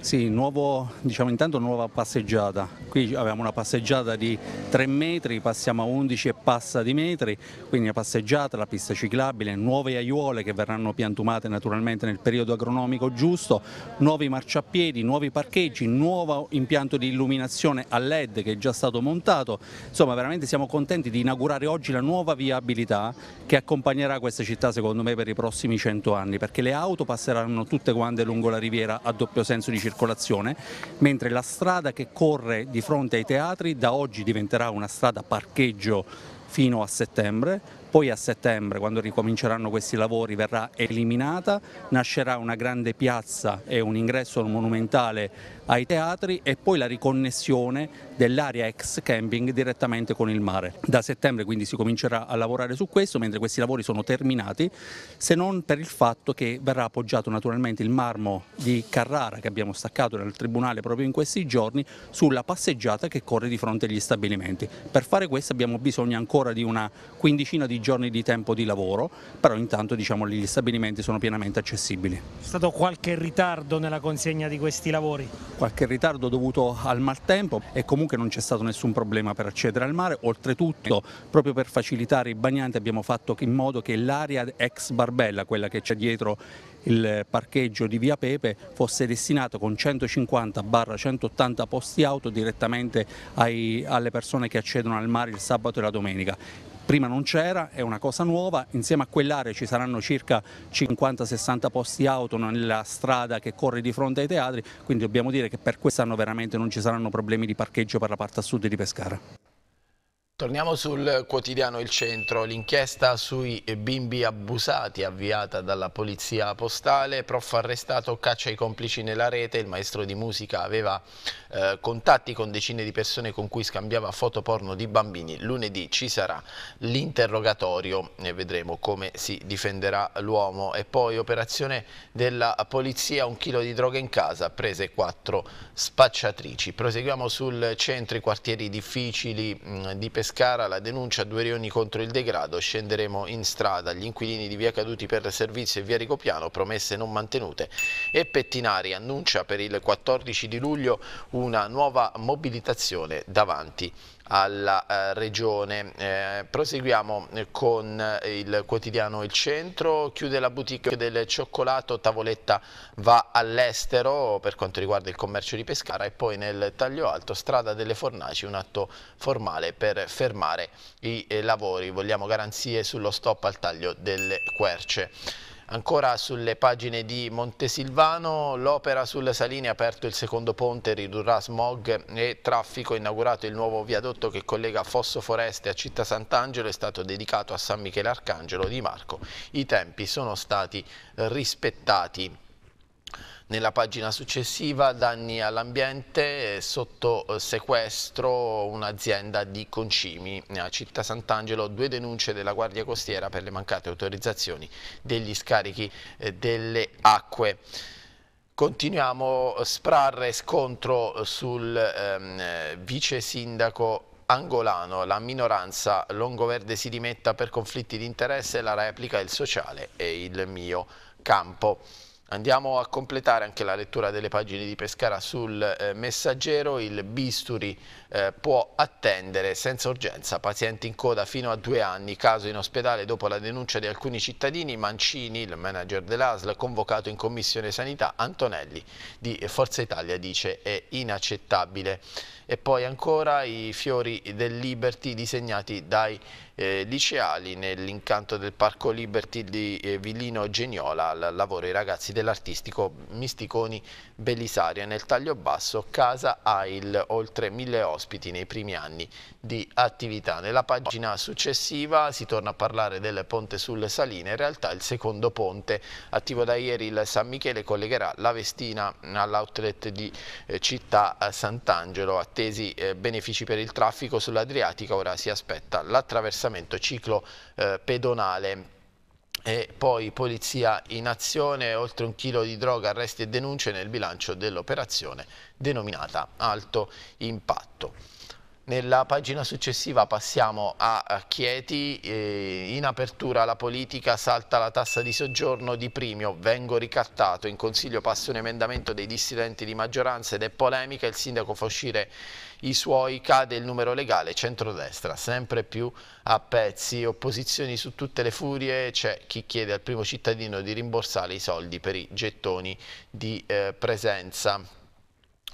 Sì, nuovo, diciamo intanto nuova passeggiata, qui abbiamo una passeggiata di 3 metri, passiamo a 11 e passa di metri, quindi una passeggiata, la pista ciclabile, nuove aiuole che verranno piantumate naturalmente nel periodo agronomico giusto, nuovi marciapiedi, nuovi parcheggi, nuovo impianto di illuminazione a LED che è già stato montato, insomma veramente siamo contenti di inaugurare oggi la nuova viabilità che accompagnerà questa città secondo me per i prossimi 100 anni, perché le auto passeranno tutte quante lungo la riviera a doppio senso di circolazione circolazione, mentre la strada che corre di fronte ai teatri da oggi diventerà una strada parcheggio fino a settembre, poi a settembre quando ricominceranno questi lavori verrà eliminata, nascerà una grande piazza e un ingresso monumentale ai teatri e poi la riconnessione dell'area ex camping direttamente con il mare. Da settembre quindi si comincerà a lavorare su questo, mentre questi lavori sono terminati, se non per il fatto che verrà appoggiato naturalmente il marmo di Carrara che abbiamo staccato dal Tribunale proprio in questi giorni sulla passeggiata che corre di fronte agli stabilimenti. Per fare questo abbiamo bisogno ancora di una quindicina di giorni di tempo di lavoro, però intanto diciamo, gli stabilimenti sono pienamente accessibili. C'è stato qualche ritardo nella consegna di questi lavori? qualche ritardo dovuto al maltempo e comunque non c'è stato nessun problema per accedere al mare, oltretutto proprio per facilitare i bagnanti abbiamo fatto in modo che l'area ex Barbella, quella che c'è dietro il parcheggio di Via Pepe fosse destinato con 150-180 posti auto direttamente ai, alle persone che accedono al mare il sabato e la domenica prima non c'era, è una cosa nuova, insieme a quell'area ci saranno circa 50-60 posti auto nella strada che corre di fronte ai teatri, quindi dobbiamo dire che per quest'anno veramente non ci saranno problemi di parcheggio per la parte a sud di Pescara. Torniamo sul quotidiano Il Centro, l'inchiesta sui bimbi abusati avviata dalla polizia postale, prof arrestato, caccia i complici nella rete, il maestro di musica aveva eh, contatti con decine di persone con cui scambiava foto porno di bambini, lunedì ci sarà l'interrogatorio e vedremo come si difenderà l'uomo e poi operazione della polizia, un chilo di droga in casa, prese quattro spacciatrici. Proseguiamo sul centro, i quartieri difficili mh, mm, di Pescara Pescara la denuncia a due rioni contro il degrado, scenderemo in strada, gli inquilini di via Caduti per Servizio e via Ricopiano promesse non mantenute e Pettinari annuncia per il 14 di luglio una nuova mobilitazione davanti alla eh, regione. Eh, proseguiamo eh, con eh, il quotidiano Il Centro, chiude la boutique del cioccolato, tavoletta va all'estero per quanto riguarda il commercio di Pescara e poi nel taglio alto strada delle Fornaci, un atto formale per fermare i eh, lavori. Vogliamo garanzie sullo stop al taglio delle querce. Ancora sulle pagine di Montesilvano, l'opera sulle Saline ha aperto il secondo ponte, ridurrà smog e traffico, inaugurato il nuovo viadotto che collega Fosso Foreste a Città Sant'Angelo, è stato dedicato a San Michele Arcangelo di Marco. I tempi sono stati rispettati. Nella pagina successiva danni all'ambiente eh, sotto eh, sequestro un'azienda di concimi. A Città Sant'Angelo due denunce della Guardia Costiera per le mancate autorizzazioni degli scarichi eh, delle acque. Continuiamo a sprarre scontro sul ehm, vice sindaco angolano, la minoranza Longoverde si dimetta per conflitti di interesse, la replica, il sociale e il mio campo. Andiamo a completare anche la lettura delle pagine di Pescara sul eh, messaggero, il bisturi eh, può attendere senza urgenza pazienti in coda fino a due anni, caso in ospedale dopo la denuncia di alcuni cittadini, Mancini, il manager dell'ASL, convocato in Commissione Sanità, Antonelli di Forza Italia dice è inaccettabile. E poi ancora i fiori del Liberty disegnati dai eh, liceali nell'incanto del Parco Liberty di eh, Villino Geniola, al lavoro i ragazzi dell'artistico Misticoni Belisario nel taglio basso Casa AIL, oltre mille ospiti nei primi anni di attività. Nella pagina successiva si torna a parlare del ponte sulle Saline, in realtà il secondo ponte attivo da ieri il San Michele collegherà la Vestina all'outlet di eh, città eh, Sant'Angelo, attesi eh, benefici per il traffico sull'Adriatica, ora si aspetta l'attraversamento ciclo pedonale e poi polizia in azione, oltre un chilo di droga, arresti e denunce nel bilancio dell'operazione denominata alto impatto. Nella pagina successiva passiamo a Chieti, eh, in apertura la politica salta la tassa di soggiorno di Primio, vengo ricattato, in consiglio passa un emendamento dei dissidenti di maggioranza ed è polemica, il sindaco fa uscire i suoi, cade il numero legale, centrodestra, sempre più a pezzi, opposizioni su tutte le furie, c'è chi chiede al primo cittadino di rimborsare i soldi per i gettoni di eh, presenza.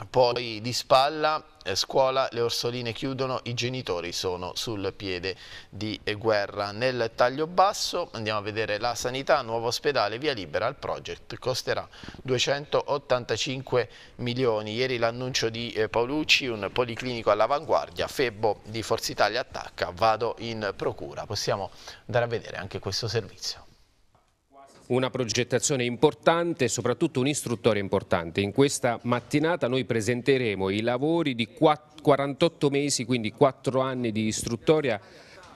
Poi di spalla, eh, scuola, le orsoline chiudono, i genitori sono sul piede di guerra. Nel taglio basso andiamo a vedere la sanità, nuovo ospedale, via libera, il project costerà 285 milioni. Ieri l'annuncio di eh, Paolucci, un policlinico all'avanguardia, Febbo di Forza Italia attacca, vado in procura. Possiamo andare a vedere anche questo servizio una progettazione importante e soprattutto un'istruttoria importante. In questa mattinata noi presenteremo i lavori di 48 mesi, quindi 4 anni di istruttoria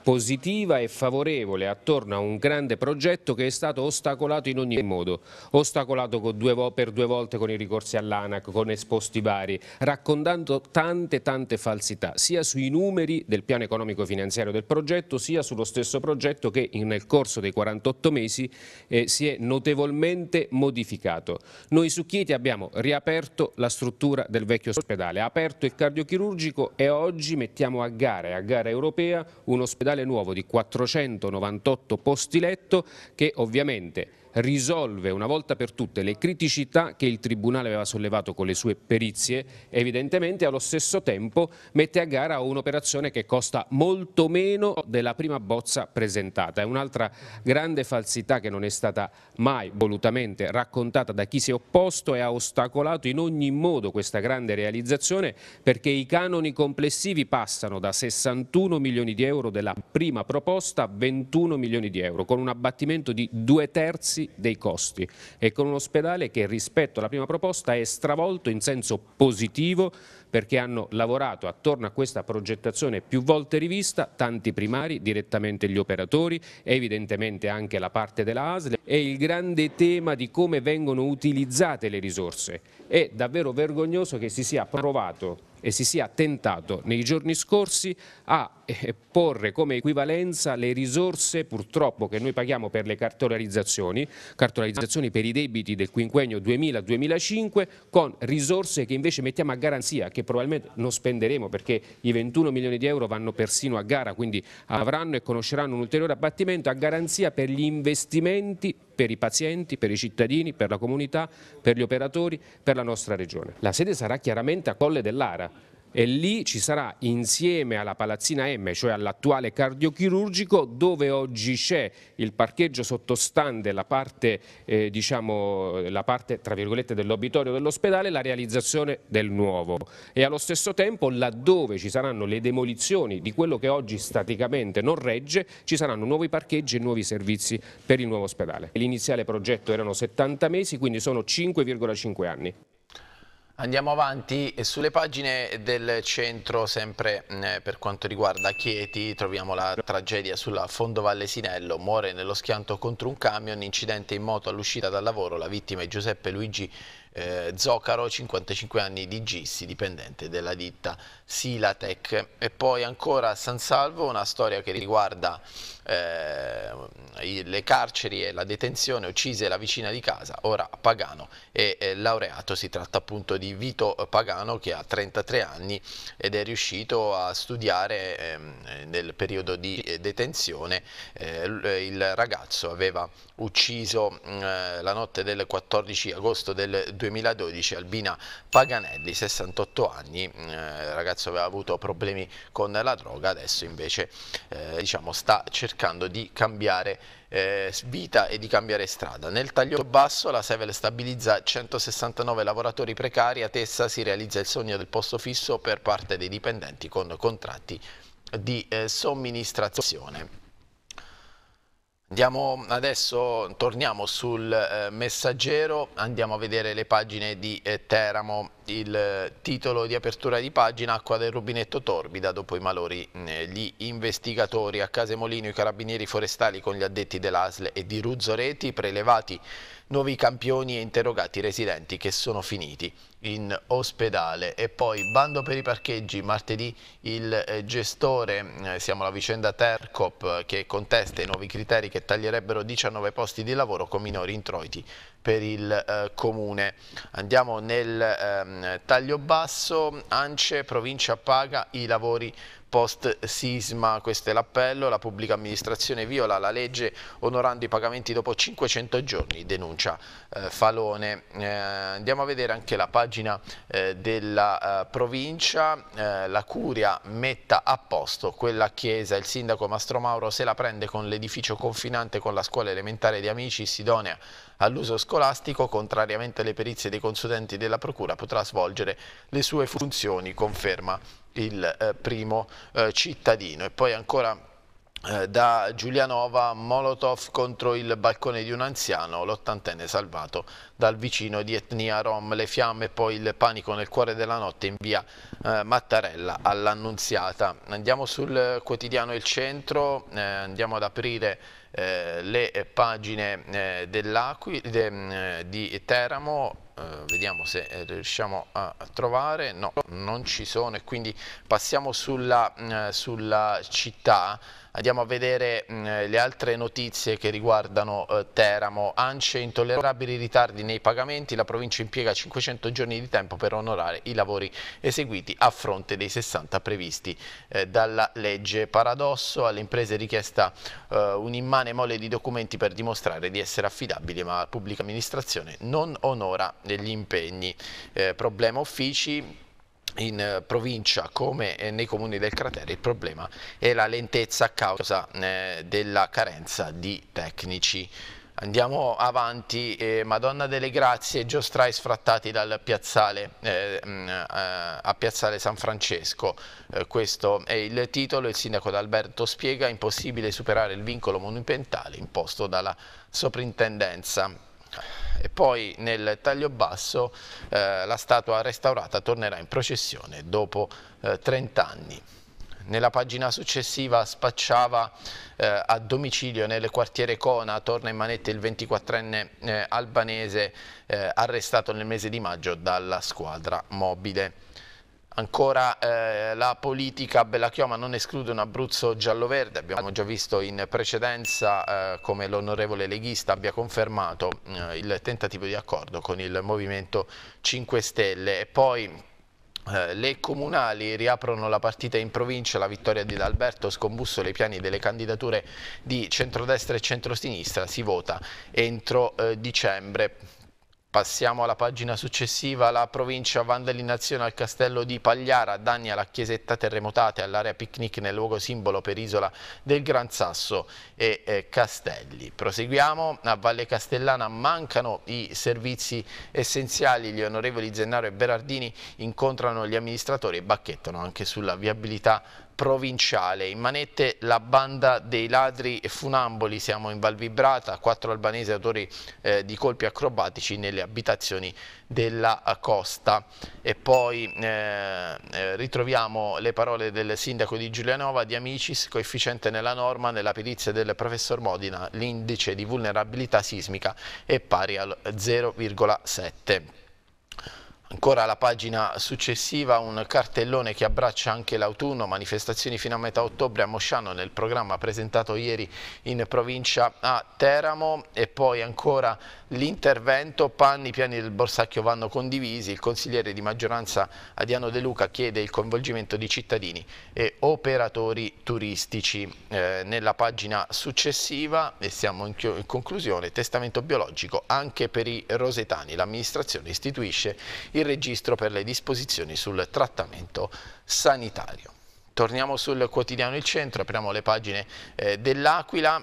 positiva e favorevole attorno a un grande progetto che è stato ostacolato in ogni modo, ostacolato due, per due volte con i ricorsi all'ANAC, con esposti vari, raccontando tante tante falsità, sia sui numeri del piano economico finanziario del progetto, sia sullo stesso progetto che nel corso dei 48 mesi eh, si è notevolmente modificato. Noi su Chieti abbiamo riaperto la struttura del vecchio ospedale, aperto il cardiochirurgico e oggi mettiamo a gara, a gara europea, un ospedale nuovo di 498 posti letto che ovviamente risolve una volta per tutte le criticità che il Tribunale aveva sollevato con le sue perizie, evidentemente allo stesso tempo mette a gara un'operazione che costa molto meno della prima bozza presentata. È un'altra grande falsità che non è stata mai volutamente raccontata da chi si è opposto e ha ostacolato in ogni modo questa grande realizzazione perché i canoni complessivi passano da 61 milioni di euro della prima proposta a 21 milioni di euro con un abbattimento di due terzi dei costi e con un ospedale che rispetto alla prima proposta è stravolto in senso positivo perché hanno lavorato attorno a questa progettazione più volte rivista tanti primari, direttamente gli operatori, evidentemente anche la parte della ASL e il grande tema di come vengono utilizzate le risorse. È davvero vergognoso che si sia provato e si sia tentato nei giorni scorsi a eh, porre come equivalenza le risorse purtroppo che noi paghiamo per le cartolarizzazioni, cartolarizzazioni per i debiti del quinquennio 2000-2005 con risorse che invece mettiamo a garanzia, che probabilmente non spenderemo perché i 21 milioni di euro vanno persino a gara, quindi avranno e conosceranno un ulteriore abbattimento a garanzia per gli investimenti per i pazienti, per i cittadini, per la comunità, per gli operatori, per la nostra regione. La sede sarà chiaramente a Colle dell'Ara, e lì ci sarà insieme alla Palazzina M, cioè all'attuale cardiochirurgico, dove oggi c'è il parcheggio sottostante la parte, eh, diciamo, la parte tra virgolette dell'obitorio dell'ospedale, la realizzazione del nuovo. E allo stesso tempo, laddove ci saranno le demolizioni di quello che oggi staticamente non regge, ci saranno nuovi parcheggi e nuovi servizi per il nuovo ospedale. L'iniziale progetto erano 70 mesi, quindi sono 5,5 anni. Andiamo avanti sulle pagine del centro, sempre mm, per quanto riguarda Chieti, troviamo la tragedia sulla Fondo Valle Sinello, muore nello schianto contro un camion, incidente in moto all'uscita dal lavoro, la vittima è Giuseppe Luigi eh, Zoccaro, 55 anni di Gissi, dipendente della ditta Silatec. E poi ancora a San Salvo una storia che riguarda eh, le carceri e la detenzione, uccise la vicina di casa, ora Pagano e eh, laureato. Si tratta appunto di Vito Pagano che ha 33 anni ed è riuscito a studiare eh, nel periodo di eh, detenzione. Eh, eh, il ragazzo aveva ucciso mm, eh, la notte del 14 agosto del 2012 Albina Paganelli, 68 anni, mm, eh, ragazzo aveva avuto problemi con la droga, adesso invece eh, diciamo, sta cercando di cambiare eh, vita e di cambiare strada. Nel taglio basso la Sevel stabilizza 169 lavoratori precari, a Tessa si realizza il sogno del posto fisso per parte dei dipendenti con contratti di eh, somministrazione. Andiamo adesso, torniamo sul eh, messaggero, andiamo a vedere le pagine di eh, Teramo, il eh, titolo di apertura di pagina, acqua del rubinetto torbida, dopo i malori mm, eh, gli investigatori, a Casemolino i carabinieri forestali con gli addetti dell'ASL e di Ruzzoreti, prelevati nuovi campioni e interrogati residenti che sono finiti in ospedale e poi bando per i parcheggi martedì il eh, gestore mm, siamo alla vicenda Tercop eh, che contesta i nuovi criteri che taglierebbero 19 posti di lavoro con minori introiti per il eh, comune. Andiamo nel ehm, taglio basso, Ance, provincia paga i lavori post sisma, questo è l'appello, la pubblica amministrazione viola la legge onorando i pagamenti dopo 500 giorni, denuncia eh, Falone. Eh, andiamo a vedere anche la pagina eh, della eh, provincia, eh, la Curia metta a posto quella chiesa, il sindaco Mastro Mauro se la prende con l'edificio confinante con la scuola elementare di Amici, Sidonia all'uso scolastico, contrariamente alle perizie dei consulenti della Procura, potrà svolgere le sue funzioni, conferma il eh, primo eh, cittadino. E poi ancora eh, da Giulianova Molotov contro il balcone di un anziano, l'ottantenne salvato dal vicino di etnia rom, le fiamme e poi il panico nel cuore della notte in via eh, Mattarella all'Annunziata. Andiamo sul eh, quotidiano Il Centro, eh, andiamo ad aprire eh, le pagine eh, dell'Acqui de, mm, di Teramo eh, vediamo se eh, riusciamo a trovare, no, non ci sono e quindi passiamo sulla, mm, eh, sulla città. Andiamo a vedere mm, le altre notizie che riguardano Teramo. Ance intollerabili ritardi nei pagamenti, la provincia impiega 500 giorni di tempo per onorare i lavori eseguiti a fronte dei 60 previsti dalla legge. Paradosso, alle imprese richiesta un'immane mole di documenti per dimostrare di essere affidabili, ma la pubblica amministrazione non onora degli impegni. Eh, problema uffici, in eh, provincia come eh, nei comuni del cratere il problema è la lentezza a causa eh, della carenza di tecnici. Andiamo avanti, Madonna delle Grazie e Giostrai sfrattati dal piazzale, mm, eh, a Piazzale San Francesco. Eh, questo è il titolo, il sindaco D'Alberto spiega impossibile superare il vincolo monumentale imposto dalla soprintendenza e poi nel taglio basso eh, la statua restaurata tornerà in processione dopo eh, 30 anni. Nella pagina successiva spacciava eh, a domicilio nel quartiere Cona, torna in manette il 24enne eh, albanese eh, arrestato nel mese di maggio dalla squadra mobile. Ancora eh, la politica a Chioma non esclude un Abruzzo giallo-verde, abbiamo già visto in precedenza eh, come l'onorevole leghista abbia confermato eh, il tentativo di accordo con il Movimento 5 Stelle e poi eh, le comunali riaprono la partita in provincia, la vittoria di D'Alberto scombusso i piani delle candidature di centrodestra e centrosinistra, si vota entro eh, dicembre. Passiamo alla pagina successiva, la provincia vandalinazione al castello di Pagliara, danni alla chiesetta terremotata e all'area picnic nel luogo simbolo per isola del Gran Sasso e eh, Castelli. Proseguiamo, a Valle Castellana mancano i servizi essenziali, gli onorevoli Zennaro e Berardini incontrano gli amministratori e bacchettano anche sulla viabilità provinciale. In manette la banda dei ladri e funamboli, siamo in Valvibrata, quattro albanesi autori eh, di colpi acrobatici nelle abitazioni della eh, costa. E poi eh, eh, ritroviamo le parole del sindaco di Giulianova, di Amicis, coefficiente nella norma, nella perizia del professor Modina, l'indice di vulnerabilità sismica è pari al 0,7. Ancora alla pagina successiva un cartellone che abbraccia anche l'autunno, manifestazioni fino a metà ottobre a Mosciano nel programma presentato ieri in provincia a Teramo e poi ancora l'intervento, panni, piani del Borsacchio vanno condivisi, il consigliere di maggioranza Adiano De Luca chiede il coinvolgimento di cittadini e operatori turistici. Eh, nella pagina successiva e siamo in, in conclusione, testamento biologico anche per i rosetani, l'amministrazione istituisce il registro per le disposizioni sul trattamento sanitario. Torniamo sul quotidiano Il Centro, apriamo le pagine eh, dell'Aquila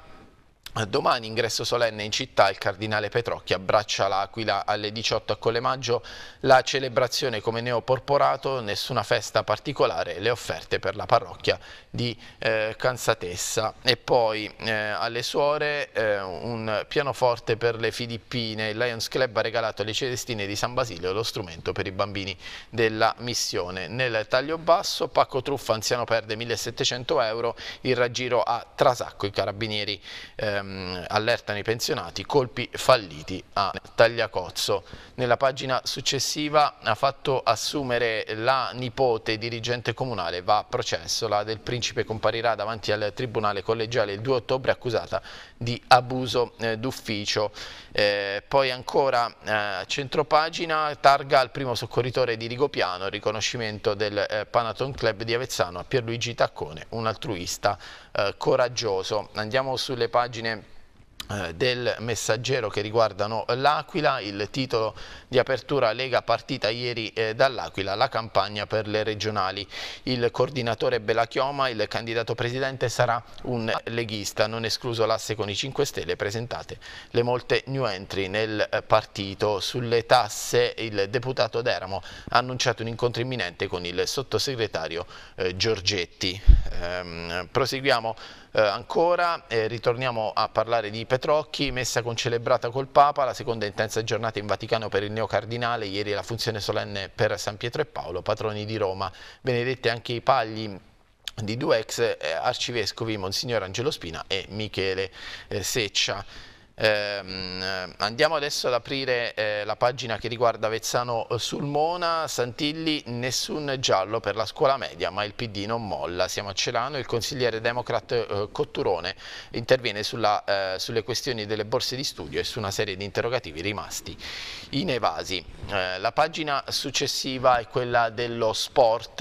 Domani ingresso solenne in città, il cardinale Petrocchi abbraccia l'Aquila alle 18 a Colemaggio, la celebrazione come neoporporato, nessuna festa particolare, le offerte per la parrocchia di eh, Cansatessa. E poi eh, alle suore eh, un pianoforte per le Filippine, il Lions Club ha regalato alle Celestine di San Basilio lo strumento per i bambini della missione. Nel taglio basso Pacco Truffa, anziano perde 1700 euro, il raggiro a Trasacco, i carabinieri eh, ehm, allertano i pensionati, colpi falliti a Tagliacozzo. Nella pagina successiva ha fatto assumere la nipote dirigente comunale, va a processo, la del principe comparirà davanti al Tribunale Collegiale il 2 ottobre accusata di abuso eh, d'ufficio. Eh, poi ancora eh, centropagina, targa al primo soccorritore di Rigopiano, riconoscimento del eh, Panaton Club di Avezzano a Pierluigi Taccone, un altruista eh, coraggioso. Andiamo sulle pagine eh, del messaggero che riguardano l'Aquila, il titolo di apertura Lega partita ieri eh, dall'Aquila, la campagna per le regionali. Il coordinatore Belachioma, il candidato presidente, sarà un leghista, non escluso l'asse con i 5 Stelle, presentate le molte new entry nel eh, partito. Sulle tasse il deputato Deramo ha annunciato un incontro imminente con il sottosegretario Giorgetti. Ehm, proseguiamo eh, ancora eh, ritorniamo a parlare di Petrocchi, messa concelebrata col Papa, la seconda intensa giornata in Vaticano per il neocardinale, ieri la funzione solenne per San Pietro e Paolo, patroni di Roma, benedette anche i pagli di due ex eh, arcivescovi, Monsignor Angelo Spina e Michele eh, Seccia. Eh, andiamo adesso ad aprire eh, la pagina che riguarda Vezzano eh, Mona, Santilli, nessun giallo per la scuola media, ma il PD non molla. Siamo a Celano, il consigliere Democrat eh, Cotturone interviene sulla, eh, sulle questioni delle borse di studio e su una serie di interrogativi rimasti in inevasi. Eh, la pagina successiva è quella dello sport,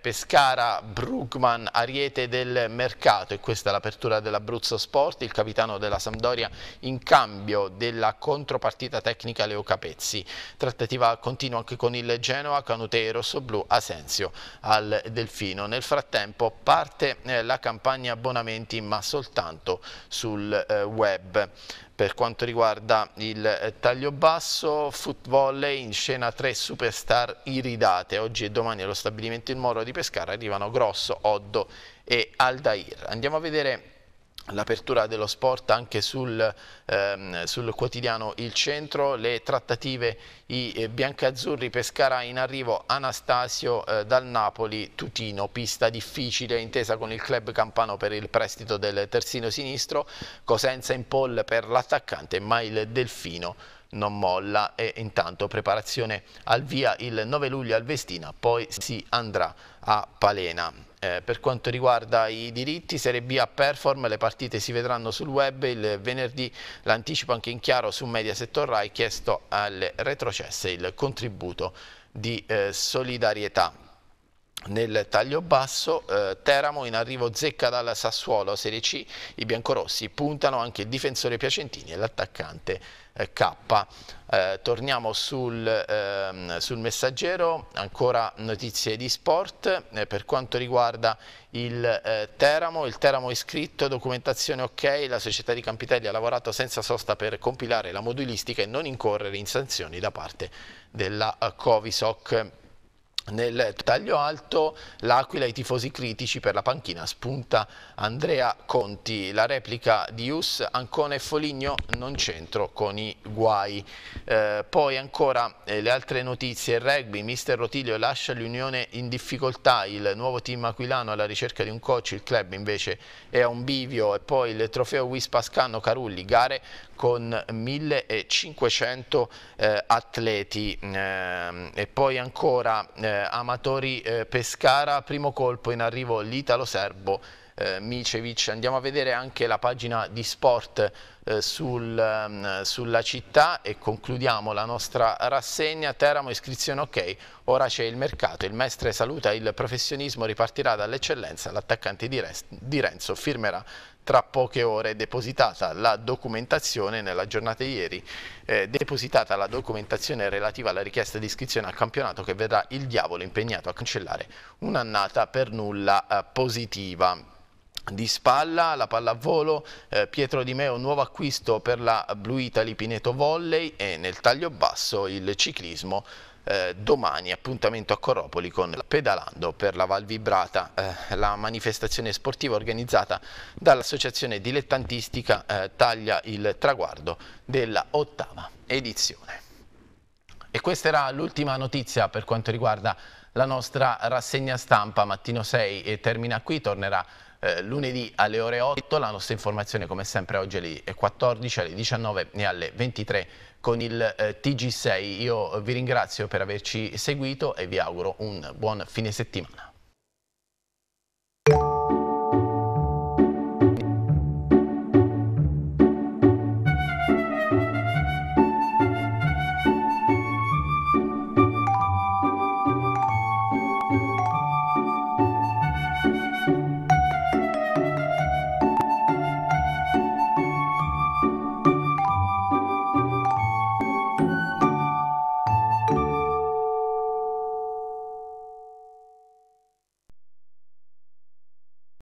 Pescara, Brugman, Ariete del Mercato e questa è l'apertura dell'Abruzzo Sport, il capitano della Sampdoria in cambio della contropartita tecnica Leo Capezzi. Trattativa continua anche con il Genoa, Canute Rossoblu, Asensio al Delfino. Nel frattempo parte eh, la campagna abbonamenti ma soltanto sul eh, web. Per quanto riguarda il eh, taglio basso, foot volley in scena 3 superstar iridate. Oggi e domani allo stabilimento in Moro di Pescara arrivano Grosso, Oddo e Aldair. Andiamo a vedere l'apertura dello sport anche sul, ehm, sul, quotidiano Il Centro, le trattative i eh, biancazzurri Pescara in arrivo Anastasio eh, dal Napoli Tutino, pista difficile intesa con il club campano per il prestito del terzino sinistro, Cosenza in pole per l'attaccante, ma il Delfino non molla e intanto preparazione al via il 9 luglio al Vestina, poi si andrà a Palena. Eh, per quanto riguarda i diritti, Serie B a Perform, le partite si vedranno sul web, il venerdì l'anticipo anche in chiaro su Mediaset Rai, chiesto alle retrocesse il contributo di eh, solidarietà nel taglio basso, eh, Teramo in arrivo zecca dal Sassuolo, Serie C, i biancorossi puntano anche il difensore Piacentini e l'attaccante eh, K. Eh, torniamo sul, ehm, sul, messaggero, ancora notizie di sport, eh, per quanto riguarda il eh, Teramo, il Teramo è scritto, documentazione ok, la società di Campitelli ha lavorato senza sosta per compilare la modulistica e non incorrere in sanzioni da parte della eh, Covisoc. Nel taglio alto l'Aquila e i tifosi critici per la panchina spunta Andrea Conti. La replica di Us, Ancona e Foligno non centro con i guai. Eh, poi ancora eh, le altre notizie, il rugby, mister Rotilio lascia l'Unione in difficoltà, il nuovo team aquilano alla ricerca di un coach, il club invece è a un bivio e poi il trofeo Wispascano Carulli, gare con 1500 eh, atleti eh, e poi ancora eh, Amatori eh, Pescara, primo colpo in arrivo l'Italo-Serbo eh, Micevic, andiamo a vedere anche la pagina di sport eh, sul, eh, sulla città e concludiamo la nostra rassegna, Teramo iscrizione ok, ora c'è il mercato, il mestre saluta il professionismo, ripartirà dall'eccellenza, l'attaccante di, di Renzo firmerà tra poche ore depositata la documentazione, nella giornata di ieri, eh, depositata la documentazione relativa alla richiesta di iscrizione al campionato che vedrà il diavolo impegnato a cancellare un'annata per nulla eh, positiva di spalla, la palla pallavolo, eh, Pietro Di Meo nuovo acquisto per la Blue Italy Pineto Volley e nel taglio basso il ciclismo eh, domani appuntamento a Coropoli con Pedalando per la Val Vibrata, eh, la manifestazione sportiva organizzata dall'associazione dilettantistica eh, taglia il traguardo della ottava edizione. E questa era l'ultima notizia per quanto riguarda la nostra rassegna stampa mattino 6 e termina qui, tornerà eh, lunedì alle ore 8, la nostra informazione come sempre oggi alle 14, alle 19 e alle 23 con il eh, TG6. Io vi ringrazio per averci seguito e vi auguro un buon fine settimana.